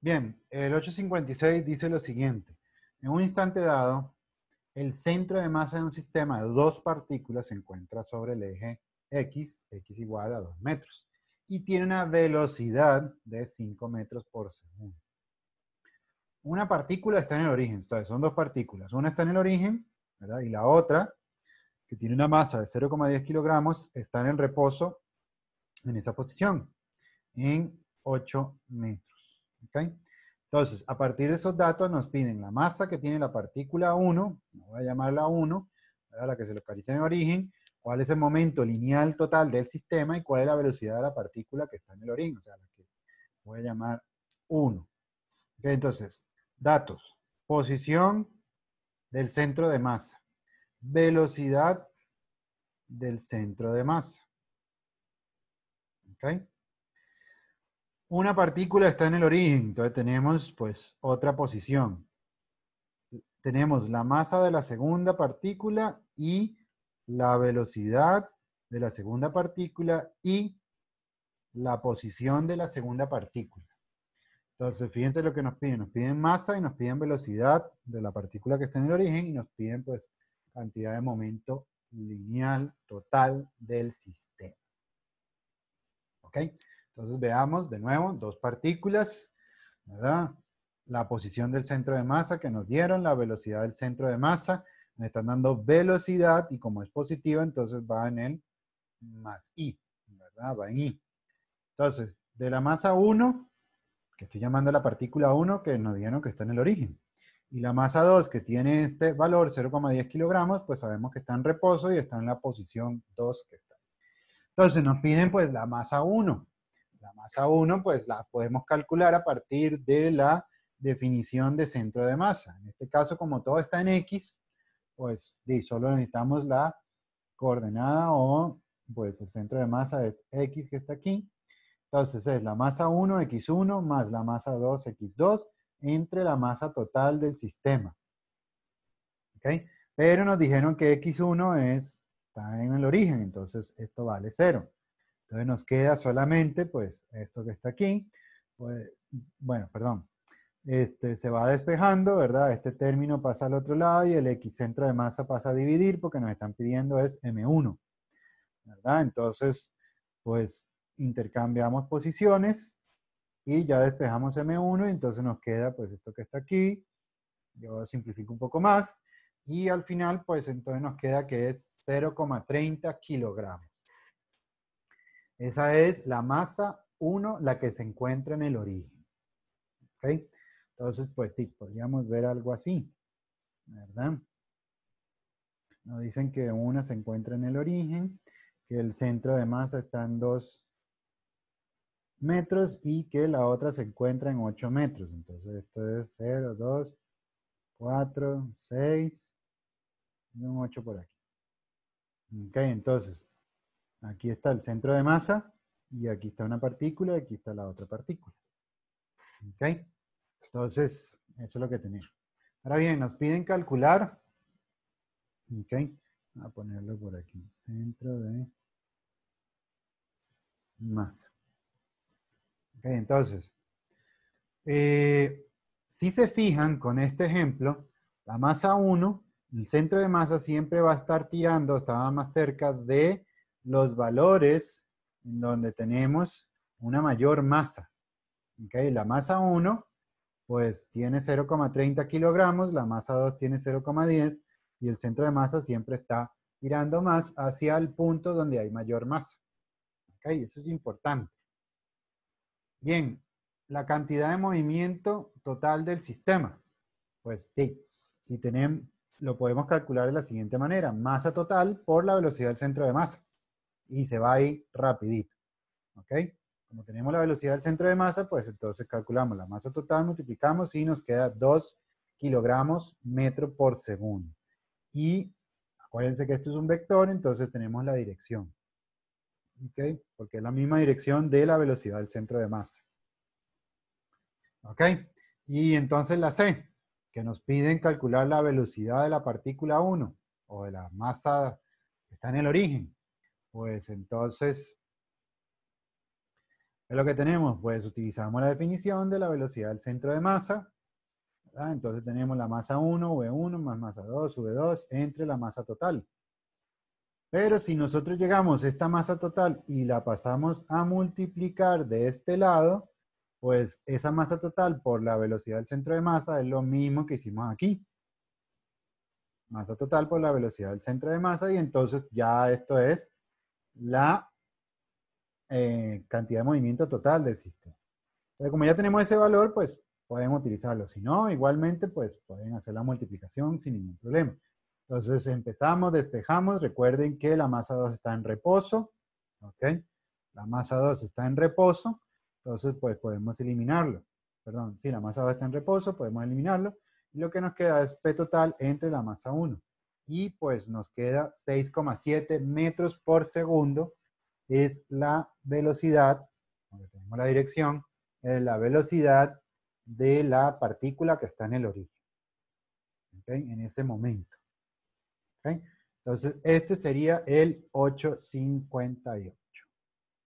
Bien, el 856 dice lo siguiente. En un instante dado, el centro de masa de un sistema de dos partículas se encuentra sobre el eje x, x igual a 2 metros, y tiene una velocidad de 5 metros por segundo. Una partícula está en el origen, entonces son dos partículas. Una está en el origen, ¿verdad? Y la otra, que tiene una masa de 0,10 kilogramos, está en el reposo en esa posición, en 8 metros. Entonces, a partir de esos datos nos piden la masa que tiene la partícula 1, voy a llamarla 1, la que se localiza en el origen, cuál es el momento lineal total del sistema y cuál es la velocidad de la partícula que está en el origen, o sea, la que voy a llamar 1. Entonces, datos, posición del centro de masa, velocidad del centro de masa. ¿Okay? una partícula está en el origen, entonces tenemos pues otra posición. Tenemos la masa de la segunda partícula y la velocidad de la segunda partícula y la posición de la segunda partícula. Entonces, fíjense lo que nos piden. Nos piden masa y nos piden velocidad de la partícula que está en el origen y nos piden pues cantidad de momento lineal total del sistema. ¿Ok? Entonces veamos de nuevo dos partículas, ¿verdad? La posición del centro de masa que nos dieron, la velocidad del centro de masa, me están dando velocidad y como es positiva, entonces va en el más i, ¿verdad? Va en i. Entonces, de la masa 1, que estoy llamando la partícula 1 que nos dieron que está en el origen, y la masa 2 que tiene este valor 0,10 kilogramos, pues sabemos que está en reposo y está en la posición 2 que está. Entonces nos piden pues la masa 1. La masa 1, pues la podemos calcular a partir de la definición de centro de masa. En este caso, como todo está en X, pues solo necesitamos la coordenada o pues el centro de masa es X que está aquí. Entonces es la masa 1, X1, más la masa 2, X2, entre la masa total del sistema. ¿Ok? Pero nos dijeron que X1 es, está en el origen, entonces esto vale 0. Entonces nos queda solamente, pues, esto que está aquí. Pues, bueno, perdón. Este, se va despejando, ¿verdad? Este término pasa al otro lado y el x centro de masa pasa a dividir porque nos están pidiendo es m1. ¿Verdad? Entonces, pues, intercambiamos posiciones y ya despejamos m1 y entonces nos queda, pues, esto que está aquí. Yo simplifico un poco más. Y al final, pues, entonces nos queda que es 0,30 kilogramos. Esa es la masa 1, la que se encuentra en el origen. ¿Ok? Entonces, pues sí, podríamos ver algo así, ¿verdad? Nos dicen que una se encuentra en el origen, que el centro de masa está en 2 metros y que la otra se encuentra en 8 metros. Entonces, esto es 0, 2, 4, 6 y un 8 por aquí. Ok, entonces, Aquí está el centro de masa y aquí está una partícula y aquí está la otra partícula. ¿Ok? Entonces, eso es lo que tenemos. Ahora bien, nos piden calcular. ¿Ok? Voy a ponerlo por aquí. Centro de masa. ¿Ok? Entonces, eh, si se fijan con este ejemplo, la masa 1, el centro de masa siempre va a estar tirando, estaba más cerca de los valores en donde tenemos una mayor masa. La masa 1 pues tiene 0,30 kilogramos, la masa 2 tiene 0,10 y el centro de masa siempre está girando más hacia el punto donde hay mayor masa. ¿Okay? Eso es importante. Bien, la cantidad de movimiento total del sistema. Pues sí, si tenemos, lo podemos calcular de la siguiente manera. Masa total por la velocidad del centro de masa y se va ahí rapidito. ¿Ok? Como tenemos la velocidad del centro de masa, pues entonces calculamos la masa total, multiplicamos y nos queda 2 kilogramos metro por segundo. Y acuérdense que esto es un vector, entonces tenemos la dirección. ¿Ok? Porque es la misma dirección de la velocidad del centro de masa. ¿Ok? Y entonces la C, que nos piden calcular la velocidad de la partícula 1 o de la masa que está en el origen. Pues entonces, es lo que tenemos, pues utilizamos la definición de la velocidad del centro de masa. Entonces tenemos la masa 1, V1, más masa 2, V2, entre la masa total. Pero si nosotros llegamos a esta masa total y la pasamos a multiplicar de este lado, pues esa masa total por la velocidad del centro de masa es lo mismo que hicimos aquí. Masa total por la velocidad del centro de masa y entonces ya esto es la eh, cantidad de movimiento total del sistema. como ya tenemos ese valor, pues podemos utilizarlo. Si no, igualmente, pues pueden hacer la multiplicación sin ningún problema. Entonces empezamos, despejamos. Recuerden que la masa 2 está en reposo. ¿Ok? La masa 2 está en reposo. Entonces, pues podemos eliminarlo. Perdón, si la masa 2 está en reposo, podemos eliminarlo. Y lo que nos queda es P total entre la masa 1 y pues nos queda 6,7 metros por segundo. Es la velocidad, tenemos la dirección, es la velocidad de la partícula que está en el origen. En ese momento. Entonces, este sería el 858.